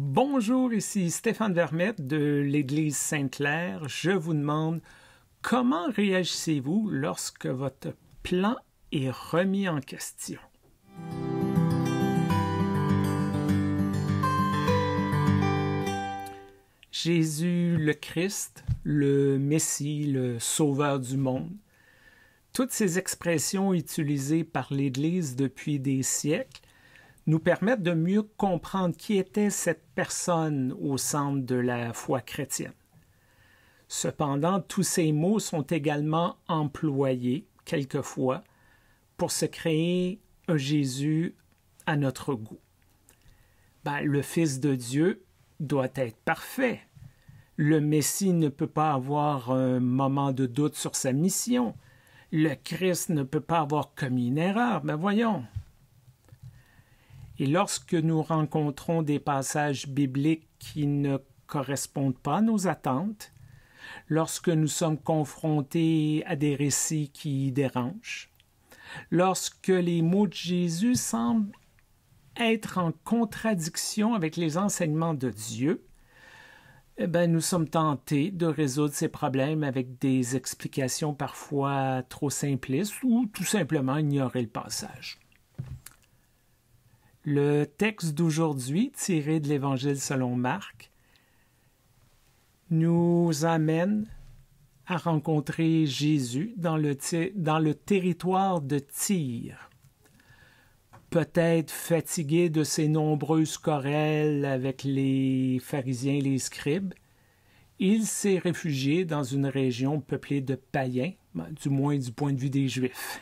Bonjour, ici Stéphane Vermette de l'Église Sainte-Claire. Je vous demande comment réagissez-vous lorsque votre plan est remis en question? Jésus le Christ, le Messie, le Sauveur du monde. Toutes ces expressions utilisées par l'Église depuis des siècles nous permettent de mieux comprendre qui était cette personne au centre de la foi chrétienne. Cependant, tous ces mots sont également employés, quelquefois, pour se créer un Jésus à notre goût. Ben, le Fils de Dieu doit être parfait. Le Messie ne peut pas avoir un moment de doute sur sa mission. Le Christ ne peut pas avoir commis une erreur. Mais ben, voyons, et lorsque nous rencontrons des passages bibliques qui ne correspondent pas à nos attentes, lorsque nous sommes confrontés à des récits qui dérangent, lorsque les mots de Jésus semblent être en contradiction avec les enseignements de Dieu, eh ben, nous sommes tentés de résoudre ces problèmes avec des explications parfois trop simplistes ou tout simplement ignorer le passage. Le texte d'aujourd'hui, tiré de l'Évangile selon Marc, nous amène à rencontrer Jésus dans le, territoire de Tyr. Peut-être fatigué de ses nombreuses querelles avec les pharisiens et les scribes, il s'est réfugié dans une région peuplée de païens, du moins du point de vue des Juifs.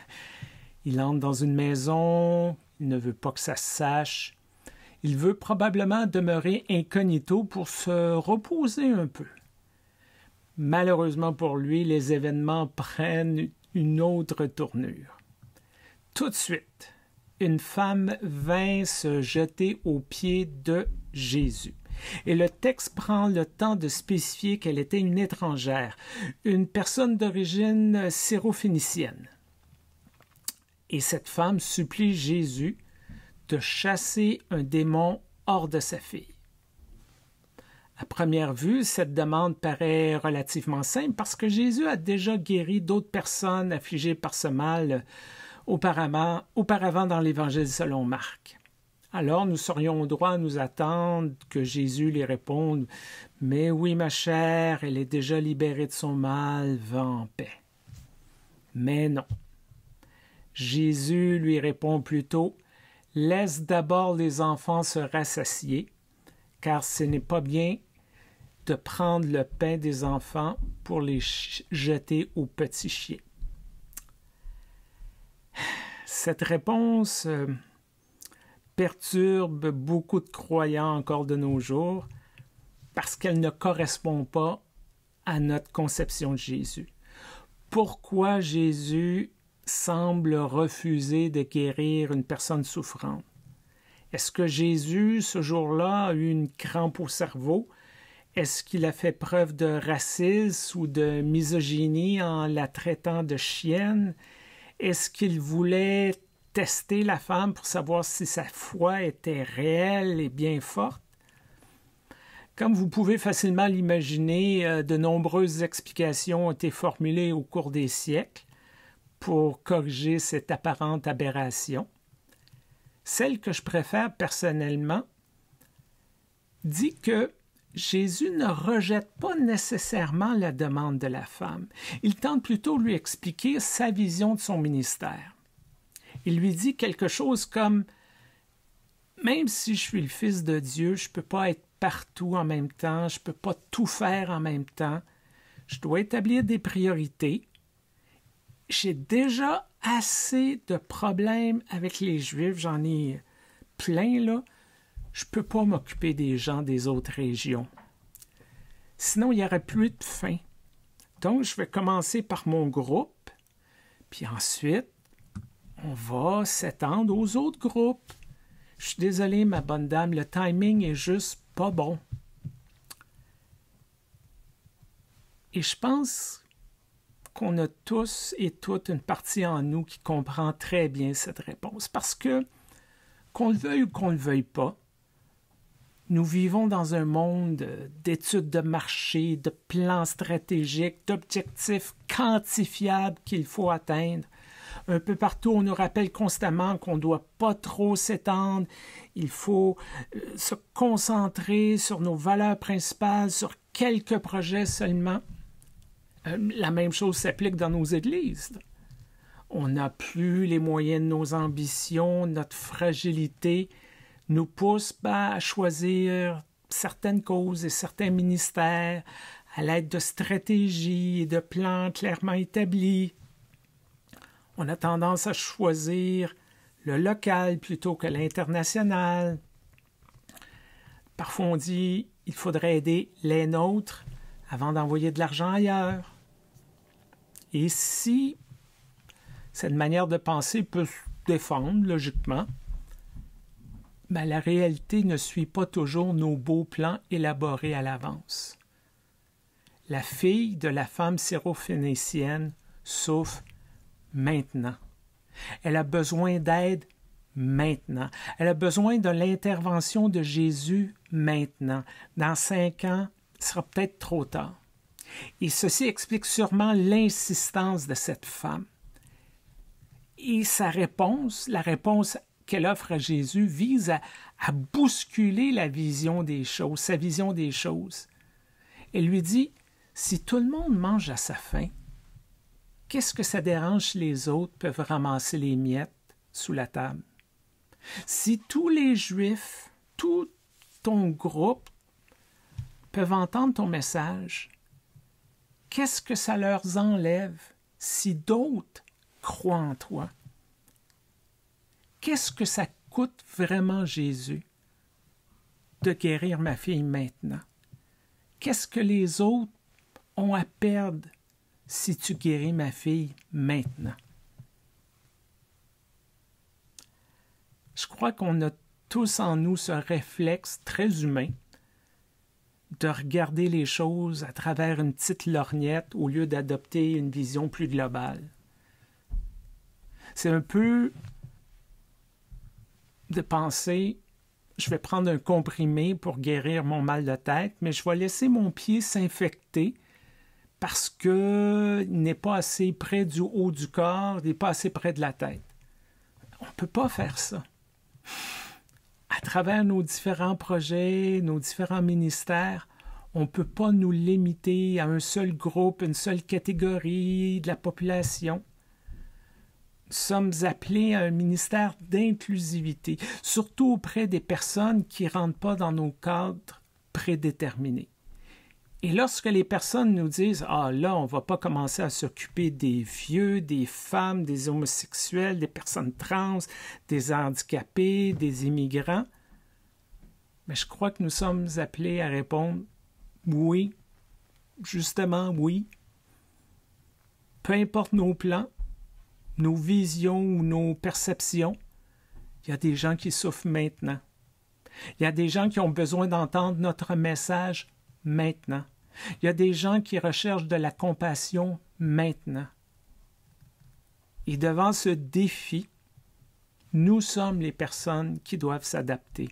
Il entre dans une maison il ne veut pas que ça se sache. Il veut probablement demeurer incognito pour se reposer un peu. Malheureusement pour lui, les événements prennent une autre tournure. Tout de suite, une femme vint se jeter aux pieds de Jésus. Et le texte prend le temps de spécifier qu'elle était une étrangère, une personne d'origine syrophénicienne. Et cette femme supplie Jésus de chasser un démon hors de sa fille. À première vue, cette demande paraît relativement simple parce que Jésus a déjà guéri d'autres personnes affligées par ce mal auparavant, auparavant dans l'Évangile selon Marc. Alors nous serions au droit à nous attendre que Jésus lui réponde Mais oui, ma chère, elle est déjà libérée de son mal, va en paix. Mais non. Jésus lui répond plutôt Laisse d'abord les enfants se rassasier, car ce n'est pas bien de prendre le pain des enfants pour les jeter aux petits chiens. Cette réponse euh, perturbe beaucoup de croyants encore de nos jours parce qu'elle ne correspond pas à notre conception de Jésus. Pourquoi Jésus semble refuser de guérir une personne souffrante. Est-ce que Jésus, ce jour-là, a eu une crampe au cerveau? Est-ce qu'il a fait preuve de racisme ou de misogynie en la traitant de chienne? Est-ce qu'il voulait tester la femme pour savoir si sa foi était réelle et bien forte? Comme vous pouvez facilement l'imaginer, euh, de nombreuses explications ont été formulées au cours des siècles pour corriger cette apparente aberration. Celle que je préfère personnellement dit que Jésus ne rejette pas nécessairement la demande de la femme. Il tente plutôt lui expliquer sa vision de son ministère. Il lui dit quelque chose comme Même si je suis le Fils de Dieu, je ne peux pas être partout en même temps, je ne peux pas tout faire en même temps. Je dois établir des priorités, j'ai déjà assez de problèmes avec les Juifs, j'en ai plein là. Je ne peux pas m'occuper des gens des autres régions. Sinon, il n'y aurait plus de faim. Donc, je vais commencer par mon groupe, puis ensuite, on va s'étendre aux autres groupes. Je suis désolé, ma bonne dame, le timing est juste pas bon. Et je pense qu'on a tous et toutes une partie en nous qui comprend très bien cette réponse. Parce que, qu'on le veuille ou qu'on ne le veuille pas, nous vivons dans un monde d'études de marché, de plans stratégiques, d'objectifs quantifiables qu'il faut atteindre. Un peu partout, on nous rappelle constamment qu'on ne doit pas trop s'étendre, il faut euh, se concentrer sur nos valeurs principales, sur quelques projets seulement. Euh, la même chose s'applique dans nos églises. On n'a plus les moyens de nos ambitions, notre fragilité nous pousse pas ben, à choisir certaines causes et certains ministères à l'aide de stratégies et de plans clairement établis. On a tendance à choisir le local plutôt que l'international. Parfois on dit il faudrait aider les nôtres avant d'envoyer de l'argent ailleurs. Et si cette manière de penser peut se défendre logiquement, mais ben, la réalité ne suit pas toujours nos beaux plans élaborés à l'avance. La fille de la femme syrophénicienne souffre maintenant. Elle a besoin d'aide maintenant. Elle a besoin de l'intervention de Jésus maintenant, dans cinq ans, sera peut-être trop tard. Et ceci explique sûrement l'insistance de cette femme. Et sa réponse, la réponse qu'elle offre à Jésus, vise à, bousculer la vision des choses, sa vision des choses. Elle lui dit, si tout le monde mange à sa faim, qu'est-ce que ça dérange les autres peuvent ramasser les miettes sous la table? Si tous les Juifs, tout ton groupe, peuvent entendre ton message, qu'est-ce que ça leur enlève si d'autres croient en toi? Qu'est-ce que ça coûte vraiment Jésus de guérir ma fille maintenant? Qu'est-ce que les autres ont à perdre si tu guéris ma fille maintenant? Je crois qu'on a tous en nous ce réflexe très humain de regarder les choses à travers une petite lorgnette au lieu d'adopter une vision plus globale. C'est un peu de penser, je vais prendre un comprimé pour guérir mon mal de tête, mais je vais laisser mon pied s'infecter parce qu'il n'est pas assez près du haut du corps, il n'est pas assez près de la tête. On ne peut pas faire ça travers nos différents projets, nos différents ministères, on ne peut pas nous limiter à un seul groupe, une seule catégorie de la population. Nous sommes appelés à un ministère d'inclusivité, surtout auprès des personnes qui ne rentrent pas dans nos cadres prédéterminés. Et lorsque les personnes nous disent Ah là, on ne va pas commencer à s'occuper des vieux, des femmes, des homosexuels, des personnes trans, des handicapés, des immigrants, mais je crois que nous sommes appelés à répondre oui, justement oui. Peu importe nos plans, nos visions ou nos perceptions, il y a des gens qui souffrent maintenant. Il y a des gens qui ont besoin d'entendre notre message maintenant. Il y a des gens qui recherchent de la compassion maintenant. Et devant ce défi, nous sommes les personnes qui doivent s'adapter.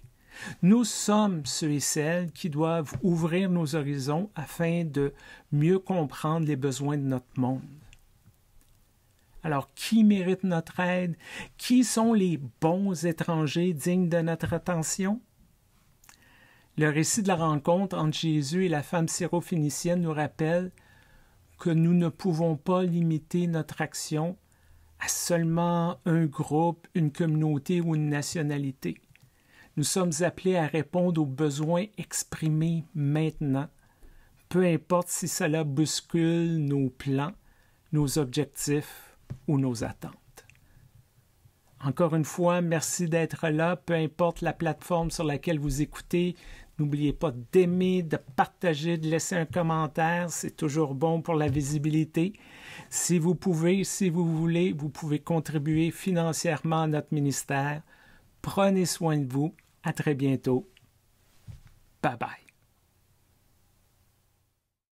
Nous sommes ceux et celles qui doivent ouvrir nos horizons afin de mieux comprendre les besoins de notre monde. Alors, qui mérite notre aide? Qui sont les bons étrangers dignes de notre attention? Le récit de la rencontre entre Jésus et la femme syrophénicienne nous rappelle que nous ne pouvons pas limiter notre action à seulement un groupe, une communauté ou une nationalité. Nous sommes appelés à répondre aux besoins exprimés maintenant, peu importe si cela bouscule nos plans, nos objectifs ou nos attentes. Encore une fois, merci d'être là, peu importe la plateforme sur laquelle vous écoutez. N'oubliez pas d'aimer, de partager, de laisser un commentaire, c'est toujours bon pour la visibilité. Si vous pouvez, si vous voulez, vous pouvez contribuer financièrement à notre ministère. Prenez soin de vous. À très bientôt. Bye bye.